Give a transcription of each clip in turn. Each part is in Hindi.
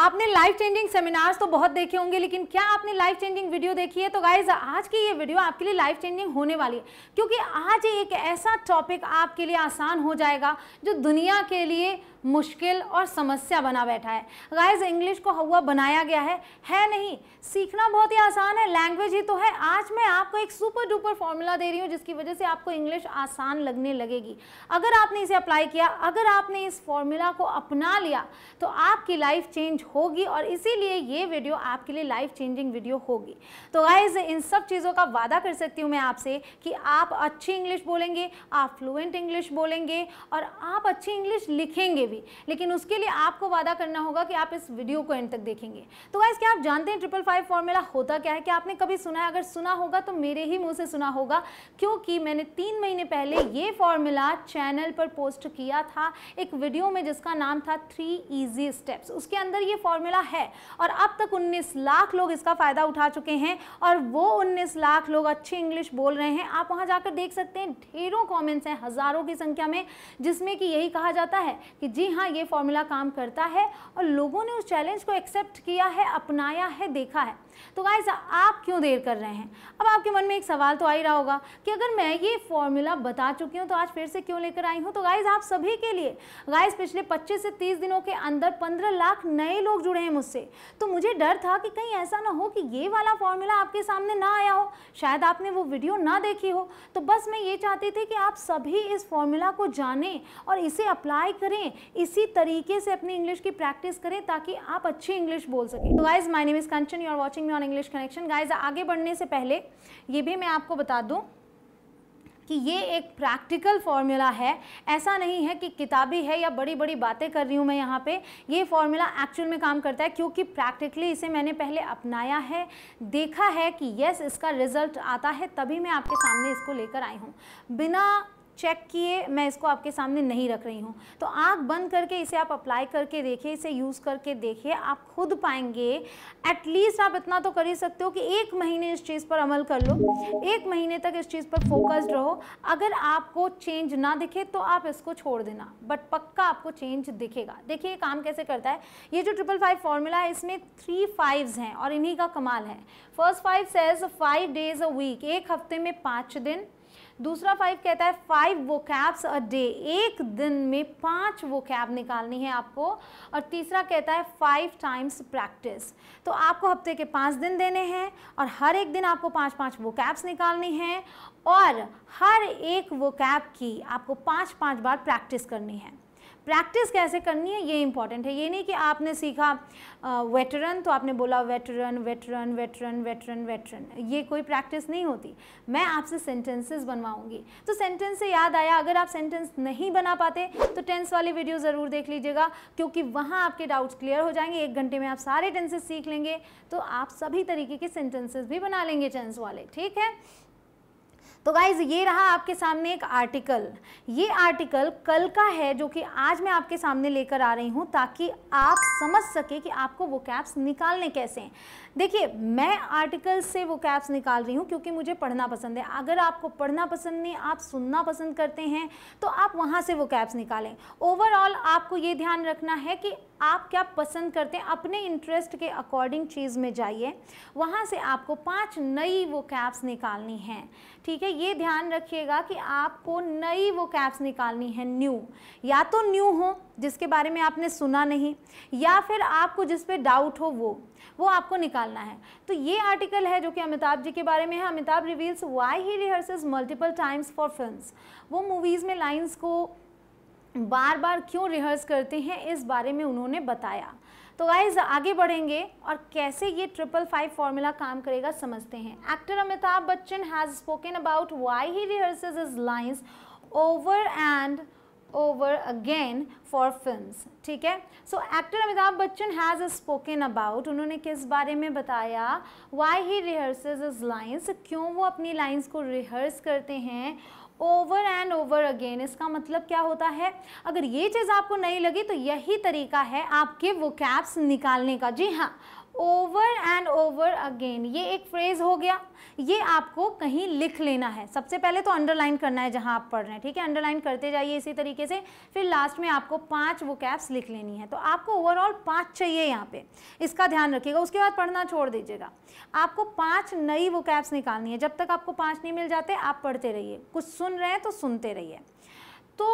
आपने लाइफ चेंजिंग सेमिनार्स तो बहुत देखे होंगे लेकिन क्या आपने लाइफ चेंजिंग वीडियो देखी है तो गाइज आज की ये वीडियो आपके लिए लाइफ चेंजिंग होने वाली है क्योंकि आज एक ऐसा टॉपिक आपके लिए आसान हो जाएगा जो दुनिया के लिए मुश्किल और समस्या बना बैठा है गाइज इंग्लिश को हवा बनाया गया है है नहीं सीखना बहुत ही आसान है लैंग्वेज ही तो है आज मैं आपको एक सुपर डुपर फॉर्मूला दे रही हूँ जिसकी वजह से आपको इंग्लिश आसान लगने लगेगी अगर आपने इसे अप्लाई किया अगर आपने इस फॉर्मूला को अपना लिया तो आपकी लाइफ चेंज चेंज होगी और इसीलिए ये वीडियो आपके लिए लाइफ चेंजिंग वीडियो होगी तो गाइज इन सब चीज़ों का वादा कर सकती हूँ मैं आपसे कि आप अच्छी इंग्लिश बोलेंगे आप फ्लुएंट इंग्लिश बोलेंगे और आप अच्छी इंग्लिश लिखेंगे भी लेकिन उसके लिए आपको वादा करना होगा कि आप इस वीडियो को एंड तक देखेंगे तो गाइज क्या आप जानते हैं ट्रिपल फाइव फॉर्मूला होता क्या है कि आपने कभी सुना है अगर सुना होगा तो मेरे ही मुँह से सुना होगा क्योंकि मैंने तीन महीने पहले ये फॉर्मूला चैनल पर पोस्ट किया था एक वीडियो में जिसका नाम था थ्री ईजी स्टेप्स उसके अंदर ये ये फॉर्मूला है और अब तक 19 लाख लोग इसका फ़ायदा उठा चुके हैं और वो 19 लाख लोग अच्छी इंग्लिश बोल रहे हैं आप वहां जाकर देख सकते हैं ढेरों कमेंट्स हैं हज़ारों की संख्या में जिसमें कि यही कहा जाता है कि जी हाँ ये फॉर्मूला काम करता है और लोगों ने उस चैलेंज को एक्सेप्ट किया है अपनाया है देखा है तो गाइज आप क्यों देर कर रहे हैं अब आपके मन में एक सवाल तो आ ही रहा होगा कि अगर मैं ये फॉर्मूला बता चुकी हूँ तो आज फिर से क्यों लेकर आई हूँ तो गाइज आप सभी के लिए गाइज पिछले 25 से 30 दिनों के अंदर 15 लाख नए लोग जुड़े हैं मुझसे तो मुझे डर था कि कहीं ऐसा ना हो कि ये वाला फॉर्मूला आपके सामने ना आया हो शायद आपने वो वीडियो ना देखी हो तो बस मैं ये चाहती थी कि आप सभी इस फॉर्मूला को जानें और इसे अप्लाई करें इसी तरीके से अपनी इंग्लिश की प्रैक्टिस करें ताकि आप अच्छी इंग्लिश बोल सकें तो guys my name is Kanchan you are watching watching me on English connection guys आगे बढ़ने से पहले ये भी मैं आपको बता दूँ कि ये एक प्रैक्टिकल फार्मूला है ऐसा नहीं है कि किताबी है या बड़ी बड़ी बातें कर रही हूँ मैं यहाँ पे ये फार्मूला एक्चुअल में काम करता है क्योंकि प्रैक्टिकली इसे मैंने पहले अपनाया है देखा है कि यस इसका रिजल्ट आता है तभी मैं आपके सामने इसको लेकर आई हूँ बिना चेक किए मैं इसको आपके सामने नहीं रख रही हूँ तो आँख बंद करके इसे आप अप्लाई करके देखिए इसे यूज़ करके देखिए आप खुद पाएंगे एटलीस्ट आप इतना तो कर ही सकते हो कि एक महीने इस चीज़ पर अमल कर लो एक महीने तक इस चीज़ पर फोकस्ड रहो अगर आपको चेंज ना दिखे तो आप इसको छोड़ देना बट पक्का आपको चेंज दिखेगा देखिए काम कैसे करता है ये जो ट्रिपल फाइव फॉर्मूला है इसमें थ्री फाइव्स हैं और इन्हीं का कमाल है first five says five days a week एक हफ्ते में पाँच दिन दूसरा फाइव कहता है फाइव वो कैब्स अ डे एक दिन में पांच कैब निकालनी है आपको और तीसरा कहता है फाइव टाइम्स प्रैक्टिस तो आपको हफ्ते के पाँच दिन देने हैं और हर एक दिन आपको पाँच पाँच कैब्स निकालनी है और हर एक वो कैब की आपको पाँच पाँच बार प्रैक्टिस करनी है प्रैक्टिस कैसे करनी है ये इंपॉर्टेंट है ये नहीं कि आपने सीखा वेटरन तो आपने बोला veteran veteran veteran veteran veteran ये कोई प्रैक्टिस नहीं होती मैं आपसे सेंटेंसेस बनवाऊंगी तो सेंटेंस से याद आया अगर आप सेंटेंस नहीं बना पाते तो टेंस वाली वीडियो ज़रूर देख लीजिएगा क्योंकि वहाँ आपके डाउट्स क्लियर हो जाएंगे एक घंटे में आप सारे टेंसेज सीख लेंगे तो आप सभी तरीके के सेंटेंसेज भी बना लेंगे टेंस वाले ठीक है तो गाइज ये रहा आपके सामने एक आर्टिकल ये आर्टिकल कल का है जो कि आज मैं आपके सामने लेकर आ रही हूँ ताकि आप समझ सके कि आपको वो कैप्स निकालने कैसे हैं देखिए मैं आर्टिकल से वो कैप्स निकाल रही हूँ क्योंकि मुझे पढ़ना पसंद है अगर आपको पढ़ना पसंद नहीं आप सुनना पसंद करते हैं तो आप वहाँ से वो कैप्स निकालें ओवरऑल आपको ये ध्यान रखना है कि आप क्या पसंद करते हैं अपने इंटरेस्ट के अकॉर्डिंग चीज़ में जाइए वहाँ से आपको पांच नई वो कैप्स निकालनी हैं ठीक है ये ध्यान रखिएगा कि आपको नई वो कैप्स निकालनी है न्यू या तो न्यू हो जिसके बारे में आपने सुना नहीं या फिर आपको जिस पे डाउट हो वो वो आपको निकाल निकालना है तो ये आर्टिकल है जो कि अमिताभ जी के बारे में है Amitabh reveals why he rehearses multiple times for film वो मूवीज़ में लाइन्स को बार बार क्यों रिहर्स करते हैं इस बारे में उन्होंने बताया तो गाइज आगे बढ़ेंगे और कैसे ये ट्रिपल फाइव फॉर्मूला काम करेगा समझते हैं actor Amitabh Bachchan has spoken about why he rehearses his lines over and over again for films ठीक है so actor Amitabh Bachchan has spoken about उन्होंने किस बारे में बताया why he rehearses his lines क्यों वो अपनी lines को rehearse करते हैं ओवर एंड ओवर अगेन इसका मतलब क्या होता है अगर ये चीज़ आपको नहीं लगी तो यही तरीका है आपके वो कैप्स निकालने का जी हाँ ओवर एंड ओवर अगेन ये एक फ्रेज हो गया ये आपको कहीं लिख लेना है सबसे पहले तो अंडरलाइन करना है जहाँ आप पढ़ रहे हैं ठीक है अंडरलाइन करते जाइए इसी तरीके से फिर लास्ट में आपको पांच वो कैप्स लिख लेनी है तो आपको ओवरऑल पांच चाहिए यहाँ पे इसका ध्यान रखिएगा उसके बाद पढ़ना छोड़ दीजिएगा आपको पाँच नई वो कैप्स निकालनी है जब तक आपको पाँच नहीं मिल जाते आप पढ़ते रहिए कुछ सुन रहे हैं तो सुनते रहिए तो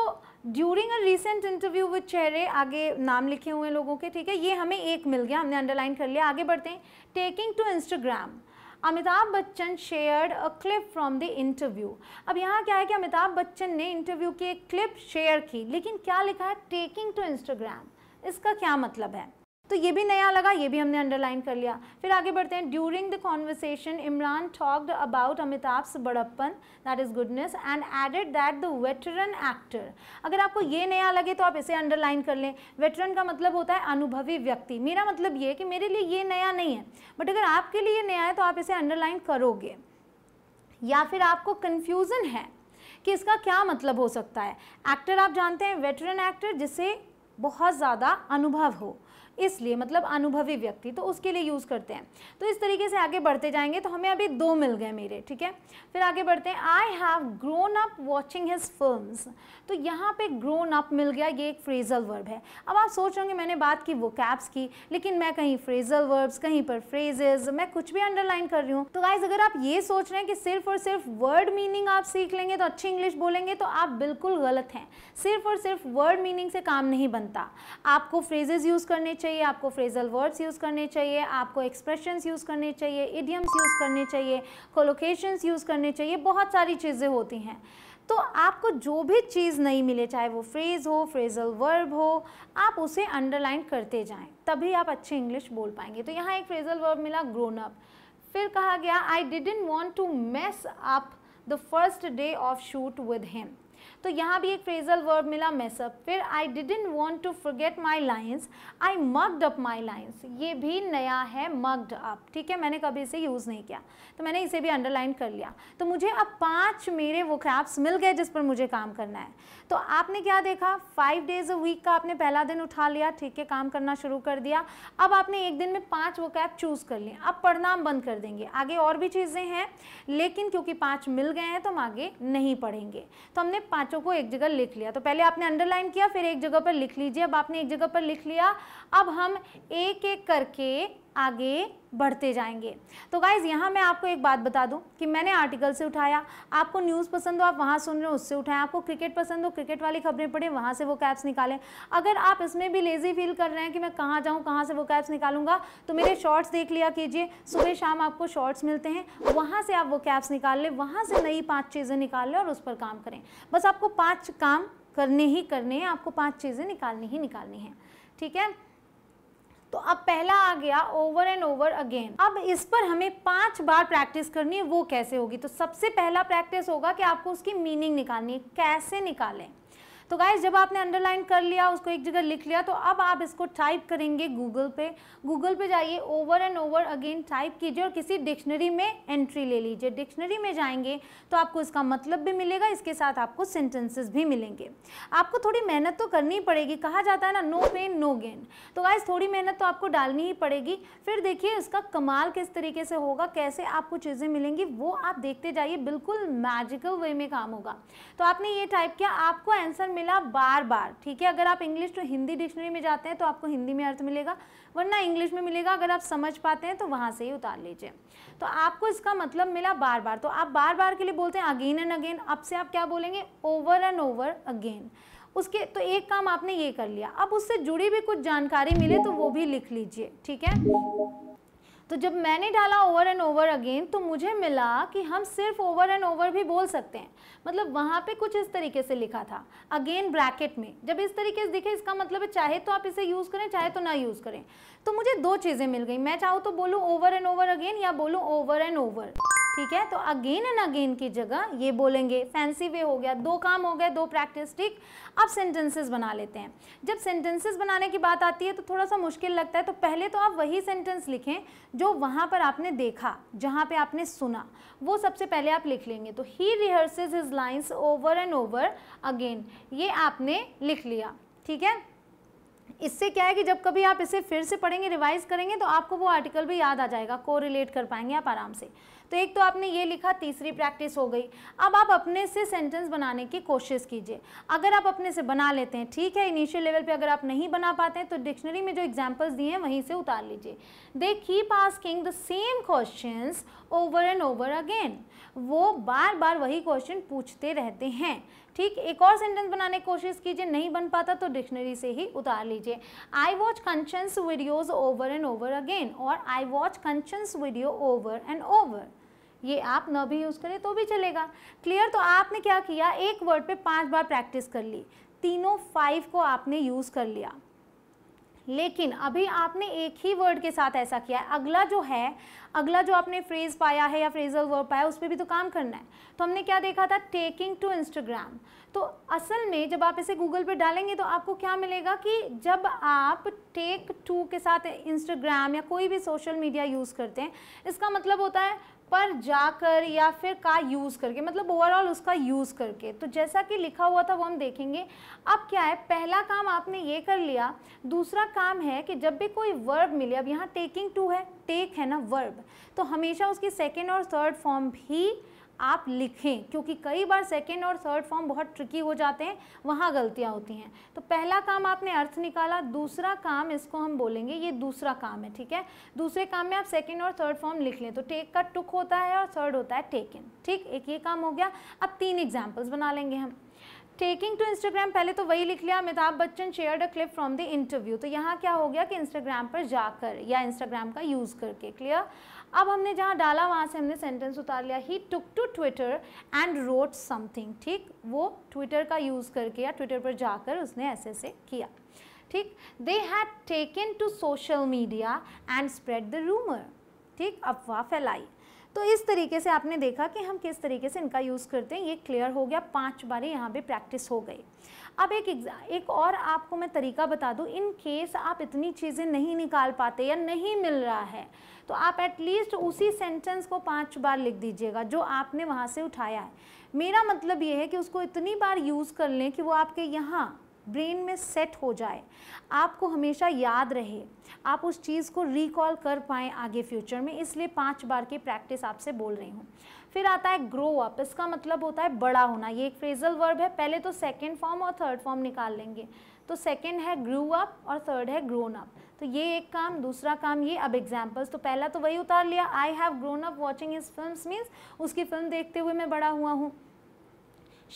during a recent interview with चेहरे आगे नाम लिखे हुए लोगों के ठीक है ये हमें एक मिल गया हमने अंडरलाइन कर लिया आगे बढ़ते हैं taking to Instagram Amitabh Bachchan shared a clip from the interview अब यहाँ क्या है कि अमिताभ बच्चन ने इंटरव्यू की एक क्लिप शेयर की लेकिन क्या लिखा है टेकिंग टू इंस्टाग्राम इसका क्या मतलब है तो ये भी नया लगा ये भी हमने अंडरलाइन कर लिया फिर आगे बढ़ते हैं during the conversation Imran talked about Amitabh बड़प्पन that is goodness and added that the veteran actor अगर आपको ये नया लगे तो आप इसे अंडरलाइन कर लें वेटरन का मतलब होता है अनुभवी व्यक्ति मेरा मतलब ये कि मेरे लिए ये नया नहीं है बट अगर आपके लिए नया है तो आप इसे अंडरलाइन करोगे या फिर आपको कन्फ्यूज़न है कि इसका क्या मतलब हो सकता है एक्टर आप जानते हैं वेटरन एक्टर जिसे बहुत ज़्यादा अनुभव हो इसलिए मतलब अनुभवी व्यक्ति तो उसके लिए यूज़ करते हैं तो इस तरीके से आगे बढ़ते जाएंगे तो हमें अभी दो मिल गए मेरे ठीक है फिर आगे बढ़ते हैं I have grown up watching his films तो यहाँ पे ग्रोन अप मिल गया ये एक फ्रेजल वर्ब है अब आप सोच होंगे मैंने बात की वो कैप्स की लेकिन मैं कहीं फ्रेजल वर्ब्स कहीं पर फ्रेजेज मैं कुछ भी अंडरलाइन कर रही हूँ तो गाइज अगर आप ये सोच रहे हैं कि सिर्फ और सिर्फ वर्ड मीनिंग आप सीख लेंगे तो अच्छी इंग्लिश बोलेंगे तो आप बिल्कुल गलत हैं सिर्फ और सिर्फ वर्ड मीनिंग से काम नहीं बनता आपको फ्रेजेज यूज़ करने चाहिए चाहिए आपको फ्रेजल वर्ड्स यूज़ करने चाहिए आपको एक्सप्रेशंस यूज़ करने चाहिए इडियम्स यूज़ करने चाहिए कोलोकेशंस यूज़ करने चाहिए बहुत सारी चीज़ें होती हैं तो आपको जो भी चीज़ नहीं मिले चाहे वो फ्रेज हो फ्रेजल वर्ब हो आप उसे अंडरलाइन करते जाएं तभी आप अच्छे इंग्लिश बोल पाएंगे तो यहाँ एक फ्रेजल वर्ब मिला ग्रोन अप फिर कहा गया I didn't want to mess up the first day of shoot with him तो यहाँ भी एक फ्रेजल वर्ब मिला मैसअप फिर I didn't want to forget my lines I mugged up my lines ये भी नया है मग्ड अप ठीक है मैंने कभी इसे यूज़ नहीं किया तो मैंने इसे भी अंडरलाइन कर लिया तो मुझे अब पाँच मेरे वो क्रैप्स मिल गए जिस पर मुझे काम करना है तो आपने क्या देखा फाइव डेज अ वीक का आपने पहला दिन उठा लिया ठीक है काम करना शुरू कर दिया अब आपने एक दिन में पाँच वो कैब चूज़ कर लिए अब पढ़ना हम बंद कर देंगे आगे और भी चीज़ें हैं लेकिन क्योंकि पाँच मिल गए हैं तो हम आगे नहीं पढ़ेंगे तो हमने पाँचों को एक जगह लिख लिया तो पहले आपने अंडरलाइन किया फिर एक जगह पर लिख लीजिए अब आपने एक जगह पर लिख लिया अब हम एक एक करके आगे बढ़ते जाएंगे तो गाइज यहाँ मैं आपको एक बात बता दूँ कि मैंने आर्टिकल से उठाया आपको न्यूज़ पसंद हो आप वहाँ सुन रहे हो उससे उठाएं आपको क्रिकेट पसंद हो क्रिकेट वाली खबरें पढ़ें वहाँ से वो कैप्स निकालें अगर आप इसमें भी लेज़ी फील कर रहे हैं कि मैं कहाँ जाऊँ कहाँ से वो कैप्स निकालूंगा तो मेरे शॉर्ट्स देख लिया कीजिए सुबह शाम आपको शॉर्ट्स मिलते हैं वहाँ से आप वो कैप्स निकाल लें वहाँ से नई पाँच चीज़ें निकाल लें और उस पर काम करें बस आपको पाँच काम करने ही करने हैं आपको पाँच चीज़ें निकालनी ही निकालनी है ठीक है तो अब पहला आ गया ओवर एंड ओवर अगेन अब इस पर हमें पांच बार प्रैक्टिस करनी है वो कैसे होगी तो सबसे पहला प्रैक्टिस होगा कि आपको उसकी मीनिंग निकालनी है कैसे निकालें तो गाइज जब आपने अंडरलाइन कर लिया उसको एक जगह लिख लिया तो अब आप इसको टाइप करेंगे गूगल पे गूगल पे जाइए over and over again type कीजिए और किसी डिक्शनरी में एंट्री ले लीजिए डिक्शनरी में जाएंगे तो आपको इसका मतलब भी मिलेगा इसके साथ आपको सेंटेंसेस भी मिलेंगे आपको थोड़ी मेहनत तो करनी पड़ेगी कहा जाता है ना नो पेन नो गेन तो गाइज थोड़ी मेहनत तो आपको डालनी ही पड़ेगी फिर देखिए इसका कमाल किस तरीके से होगा कैसे आपको चीज़ें मिलेंगी वो आप देखते जाइए बिल्कुल मैजिकल वे में काम होगा तो आपने ये टाइप किया आपको आंसर मिला बार बार ठीक है अगर आप इंग्लिश टू हिंदी डिक्शनरी में जाते हैं तो आपको हिंदी में अर्थ मिलेगा वरना इंग्लिश में मिलेगा अगर आप समझ पाते हैं तो वहाँ से ही उतार लीजिए तो आपको इसका मतलब मिला बार बार तो आप बार बार के लिए बोलते हैं अगेन एंड अगेन अब से आप क्या बोलेंगे ओवर एंड ओवर अगेन उसके तो एक काम आपने ये कर लिया अब उससे जुड़ी भी कुछ जानकारी मिले तो वो भी लिख लीजिए ठीक है तो जब मैंने डाला ओवर एंड ओवर अगेन तो मुझे मिला कि हम सिर्फ ओवर एंड ओवर भी बोल सकते हैं मतलब वहाँ पे कुछ इस तरीके से लिखा था अगेन ब्रैकेट में जब इस तरीके से दिखे इसका मतलब है चाहे तो आप इसे यूज़ करें चाहे तो ना यूज़ करें तो मुझे दो चीज़ें मिल गई मैं चाहूँ तो बोलूँ ओवर एंड ओवर अगेन या बोलूँ ओवर एंड ओवर ठीक है तो अगेन एंड अगेन की जगह ये बोलेंगे फैंसी वे हो गया दो काम हो गए दो प्रैक्टिस ठीक अब सेंटेंसेस बना लेते हैं जब सेंटेंसेस बनाने की बात आती है तो थोड़ा सा मुश्किल लगता है तो पहले तो आप वही सेंटेंस लिखें जो वहाँ पर आपने देखा जहाँ पे आपने सुना वो सबसे पहले आप लिख लेंगे तो he rehearses his lines over and over again ये आपने लिख लिया ठीक है इससे क्या है कि जब कभी आप इसे फिर से पढ़ेंगे रिवाइज करेंगे तो आपको वो आर्टिकल भी याद आ जाएगा को कर पाएंगे आप आराम से तो एक तो आपने ये लिखा तीसरी प्रैक्टिस हो गई अब आप अपने से सेंटेंस बनाने की कोशिश कीजिए अगर आप अपने से बना लेते हैं ठीक है इनिशियल लेवल पर अगर आप नहीं बना पाते हैं तो डिक्शनरी में जो एग्जाम्पल्स दिए हैं वहीं से उतार लीजिए they keep asking the same question over and over again वो बार बार वही क्वेश्चन पूछते रहते हैं ठीक एक और सेंटेंस बनाने की कोशिश कीजिए नहीं बन पाता तो डिक्शनरी से ही उतार लीजिए I watch Kanchan's videos over and over again और I watch Kanchan's video over and over ये आप न भी यूज़ करें तो भी चलेगा क्लियर तो आपने क्या किया एक वर्ड पे पांच बार प्रैक्टिस कर ली तीनों फाइव को आपने यूज़ कर लिया लेकिन अभी आपने एक ही वर्ड के साथ ऐसा किया है अगला जो है अगला जो आपने फ्रेज पाया है या फ्रेजल वर्ड पाया है उस पर भी तो काम करना है तो हमने क्या देखा था टेकिंग टू इंस्टाग्राम तो असल में जब आप इसे गूगल पर डालेंगे तो आपको क्या मिलेगा कि जब आप टेक टू के साथ इंस्टाग्राम या कोई भी सोशल मीडिया यूज़ करते हैं इसका मतलब होता है पर जाकर या फिर का यूज़ करके मतलब ओवरऑल उसका यूज़ करके तो जैसा कि लिखा हुआ था वो हम देखेंगे अब क्या है पहला काम आपने ये कर लिया दूसरा काम है कि जब भी कोई वर्ब मिले अब यहाँ टेकिंग टू है टेक है ना वर्ब तो हमेशा उसकी सेकेंड और थर्ड फॉर्म भी आप लिखें क्योंकि कई बार सेकेंड और थर्ड फॉर्म बहुत ट्रिकी हो जाते हैं वहाँ गलतियाँ होती हैं तो पहला काम आपने अर्थ निकाला दूसरा काम इसको हम बोलेंगे ये दूसरा काम है ठीक है दूसरे काम में आप सेकेंड और थर्ड फॉर्म लिख लें तो टेक का टुक होता है और थर्ड होता है टेकन ठीक एक ये काम हो गया अब तीन एग्जाम्पल्स बना लेंगे हम टेकिंग टू इंस्टाग्राम पहले तो वही लिख लिया Amitabh Bachchan share a clip from the interview तो यहाँ क्या हो गया कि इंस्टाग्राम पर जाकर या इंस्टाग्राम का यूज़ करके क्लियर अब हमने जहाँ डाला वहाँ से हमने सेंटेंस उतार लिया he took to Twitter and wrote something ठीक वो ट्विटर का यूज़ करके या ट्विटर पर जाकर उसने ऐसे ऐसे किया ठीक they had taken to social media and spread the rumour ठीक अफवाह फैलाई तो इस तरीके से आपने देखा कि हम किस तरीके से इनका यूज़ करते हैं ये क्लियर हो गया पांच बारी यहाँ पे प्रैक्टिस हो गई अब एक एक और आपको मैं तरीका बता दूँ इन केस आप इतनी चीज़ें नहीं निकाल पाते या नहीं मिल रहा है तो आप एटलीस्ट उसी सेंटेंस को पांच बार लिख दीजिएगा जो आपने वहाँ से उठाया है मेरा मतलब ये है कि उसको इतनी बार यूज़ कर लें कि वो आपके यहाँ ब्रेन में सेट हो जाए आपको हमेशा याद रहे आप उस चीज़ को रिकॉल कर पाएँ आगे फ्यूचर में इसलिए पाँच बार की प्रैक्टिस आपसे बोल रही हूँ फिर आता है ग्रो अप इसका मतलब होता है बड़ा होना ये एक फ्रेजल वर्ब है पहले तो सेकेंड फॉर्म और थर्ड फॉर्म निकाल लेंगे तो सेकेंड है ग्रू अप और थर्ड है ग्रोन अप तो ये एक काम दूसरा काम ये अब एग्जाम्पल्स तो पहला तो वही उतार लिया I have grown up watching his film means उसकी फिल्म देखते हुए मैं बड़ा हुआ हूँ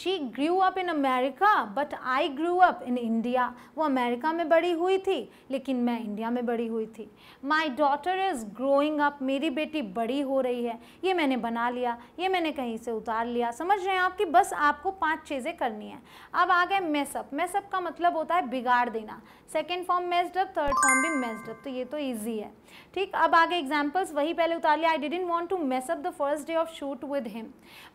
she grew up in America but I grew up in India वो अमेरिका में बड़ी हुई थी लेकिन मैं इंडिया में बड़ी हुई थी my daughter is growing up मेरी बेटी बड़ी हो रही है ये मैंने बना लिया ये मैंने कहीं से उतार लिया समझ रहे हैं आप कि बस आपको पांच चीज़ें करनी है अब आ गए मैसअप मैसअप का मतलब होता है बिगाड़ देना second form messed up third form भी मेस्डअप तो ये तो ईजी है ठीक अब आगे एग्जाम्पल्स वही पहले उतार लिया I didn't want to mess up the first day of shoot with him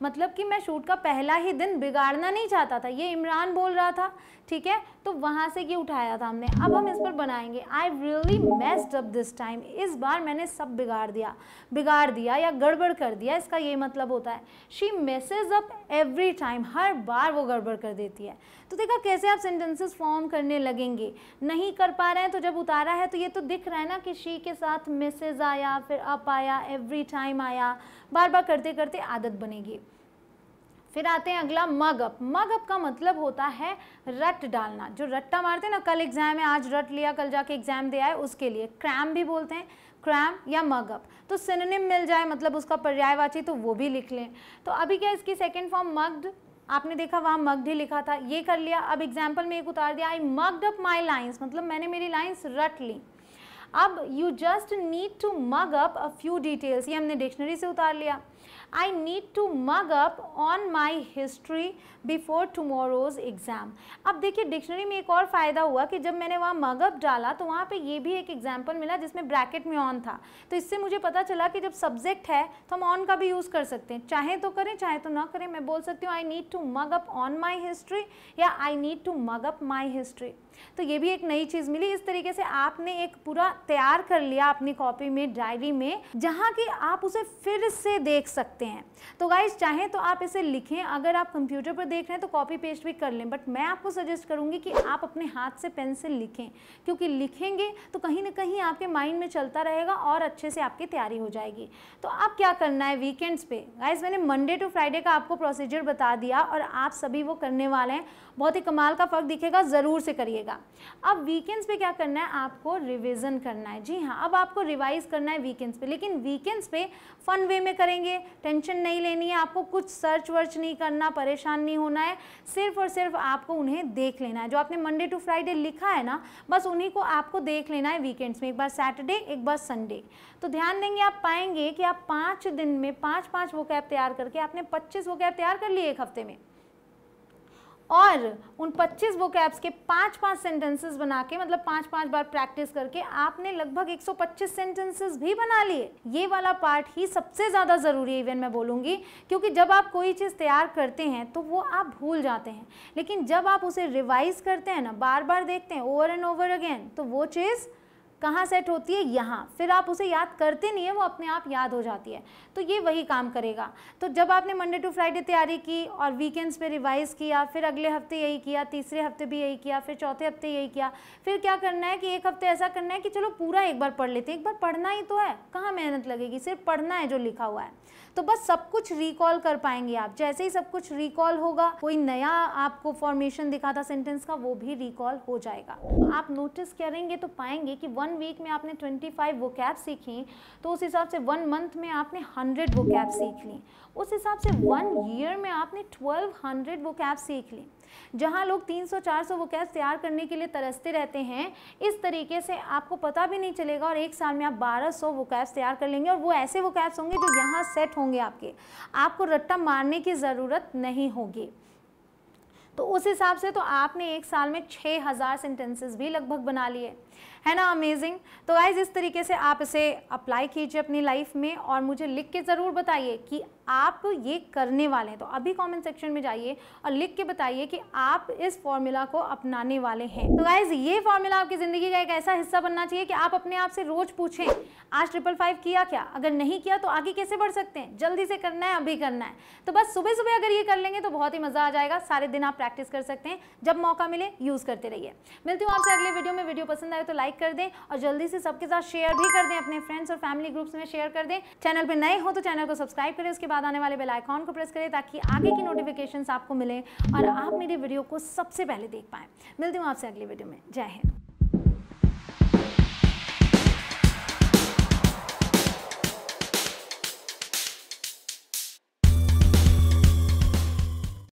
मतलब कि मैं शूट का पहला ही दिन बिगाड़ना नहीं चाहता था ये इमरान बोल रहा था ठीक है तो वहाँ से ये उठाया था हमने अब हम इस पर बनाएंगे I really messed up this time इस बार मैंने सब बिगाड़ दिया बिगाड़ दिया या गड़बड़ कर दिया इसका ये मतलब होता है she messes up every time हर बार वो गड़बड़ कर देती है तो देखा कैसे आप सेंटेंसेस फॉर्म करने लगेंगे नहीं कर पा रहे हैं तो जब उतारा है तो ये तो दिख रहा है ना कि शी के साथ साथ मिसेज आया फिर अप आया एवरी टाइम आया बार बार करते करते आदत बनेगी फिर आते हैं अगला मग अप मग अप का मतलब होता है रट डालना जो रट्टा मारते हैं ना कल एग्जाम है आज रट लिया कल जाके एग्जाम दे आए उसके लिए क्रैम भी बोलते हैं क्रैम या मग अप तो सिनोनिम मिल जाए मतलब उसका पर्यायवाची तो वो भी लिख लें तो अभी क्या इसकी सेकेंड फॉर्म मग्ड आपने देखा वहाँ मग्ड ही लिखा था ये कर लिया अब एग्जाम्पल में एक उतार दिया I mugged up my lines मतलब मैंने मेरी लाइन्स रट ली अब you just need to mug up a few details ये हमने डिक्शनरी से उतार लिया I need to mug up on my history before tomorrow's exam अब देखिए डिक्शनरी में एक और फ़ायदा हुआ कि जब मैंने वहाँ मग अप डाला तो वहाँ पे ये भी एक एग्जाम्पल मिला जिसमें ब्रैकेट में ऑन था तो इससे मुझे पता चला कि जब सब्जेक्ट है तो हम ऑन का भी यूज़ कर सकते हैं चाहे तो करें चाहे तो ना करें मैं बोल सकती हूँ I need to mug up on my history या I need to mug up my history तो ये भी एक नई चीज़ मिली इस तरीके से आपने एक पूरा तैयार कर लिया अपनी कॉपी में डायरी में जहाँ कि आप उसे फिर से देख सकते सकते हैं तो गाइज चाहें तो आप इसे लिखें अगर आप कंप्यूटर पर देख रहे हैं तो कॉपी पेस्ट भी कर लें बट मैं आपको सजेस्ट करूंगी कि आप अपने हाथ से पेन से लिखें क्योंकि लिखेंगे तो कहीं ना कहीं आपके माइंड में चलता रहेगा और अच्छे से आपकी तैयारी हो जाएगी तो आप क्या करना है वीकेंड्स पे गाइज मैंने मंडे टू फ्राइडे का आपको प्रोसीजर बता दिया और आप सभी वो करने वाले हैं बहुत ही कमाल का फ़र्क दिखेगा ज़रूर से करिएगा अब वीकेंड्स पे क्या करना है आपको रिविज़न करना है जी हाँ अब आपको रिवाइज़ करना है वीकेंड्स पे लेकिन वीकेंड्स पे फ़न वे में करेंगे टेंशन नहीं लेनी है आपको कुछ सर्च वर्च नहीं करना परेशान नहीं होना है सिर्फ और सिर्फ आपको उन्हें देख लेना है जो आपने मंडे टू फ्राइडे लिखा है ना बस उन्हीं को आपको देख लेना है वीकेंड्स में एक बार सैटरडे एक बार संडे तो ध्यान देंगे आप पाएंगे कि आप पाँच दिन में पाँच पाँच वो तैयार करके आपने पच्चीस वो तैयार कर लिए एक हफ्ते में और उन 25 वोकैब्स के पांच पांच सेंटेंसेस बना के मतलब पांच पांच बार प्रैक्टिस करके आपने लगभग 125 सेंटेंसेस भी बना लिए ये वाला पार्ट ही सबसे ज़्यादा ज़रूरी है इवन मैं बोलूँगी क्योंकि जब आप कोई चीज़ तैयार करते हैं तो वो आप भूल जाते हैं लेकिन जब आप उसे रिवाइज़ करते हैं ना बार बार देखते हैं ओवर एंड ओवर अगेन तो वो चीज़ कहाँ सेट होती है यहाँ फिर आप उसे याद करते नहीं है वो अपने आप याद हो जाती है तो ये वही काम करेगा तो जब आपने मंडे टू फ्राइडे तैयारी की और वीकेंड्स पे रिवाइज़ किया फिर अगले हफ्ते यही किया तीसरे हफ्ते भी यही किया फिर चौथे हफ्ते यही किया फिर क्या करना है कि एक हफ्ते ऐसा करना है कि चलो पूरा एक बार पढ़ लेते हैं एक बार पढ़ना ही तो है कहाँ मेहनत लगेगी सिर्फ पढ़ना है जो लिखा हुआ है तो बस सब कुछ रिकॉल कर पाएंगे आप जैसे ही सब कुछ रिकॉल होगा कोई नया आपको फॉर्मेशन दिखा था सेंटेंस का वो भी रिकॉल हो जाएगा आप नोटिस करेंगे तो पाएंगे कि वन वन वीक में आपने 25 कैब सीखी तो उस हिसाब से वन मंथ में आपने 100 कैब सीख ली उस हिसाब से वन ईयर में आपने 1200 कैब सीख ली जहाँ लोग 300-400 कैब तैयार करने के लिए तरसते रहते हैं इस तरीके से आपको पता भी नहीं चलेगा और एक साल में आप 1200 सौ वो वोकैब्स तैयार कर लेंगे और वो ऐसे वो कैब्स होंगे जो यहाँ सेट होंगे आपके आपको रट्टा मारने की ज़रूरत नहीं होगी तो उस हिसाब से तो आपने एक साल में 6000 सेंटेंसेज भी लगभग बना लिए है ना अमेजिंग तो गाइज इस तरीके से आप इसे अप्लाई कीजिए अपनी लाइफ में और मुझे लिख के ज़रूर बताइए कि आप ये करने वाले हैं तो अभी कमेंट सेक्शन में जाइए और लिख के बताइए कि आप इस फॉर्मूला को अपनाने वाले हैं तो गाइज ये फॉर्मूला आपकी ज़िंदगी का एक ऐसा हिस्सा बनना चाहिए कि आप अपने आप से रोज़ पूछें आज ट्रिपल फाइव किया क्या अगर नहीं किया तो आगे कैसे बढ़ सकते हैं जल्दी से करना है अभी करना है तो बस सुबह सुबह अगर ये कर लेंगे तो बहुत ही मज़ा आ जाएगा सारे दिन आप प्रैक्टिस कर सकते हैं जब मौका मिले यूज़ करते रहिए मिलती हूँ आपसे अगले वीडियो में वीडियो पसंद आए तो तो लाइक कर दें और जल्दी से सबके साथ शेयर भी कर दें अपने फ्रेंड्स और फैमिली ग्रुप्स में शेयर कर दें चैनल पर नए हो तो चैनल को सब्सक्राइब करें उसके बाद आने वाले बेलाइकॉन को प्रेस करें ताकि आगे की नोटिफिकेशन आपको मिले और आप मेरी वीडियो को सबसे पहले देख पाए मिलती हूँ आपसे अगली वीडियो में जय हिंद